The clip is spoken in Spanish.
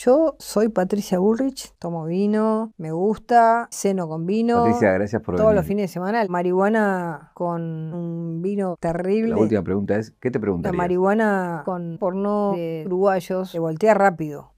Yo soy Patricia Bullrich, tomo vino, me gusta, ceno con vino. Patricia, gracias por Todos los fines de semana, marihuana con un vino terrible. La última pregunta es, ¿qué te preguntarías? La marihuana con porno de eh, uruguayos, se voltea rápido.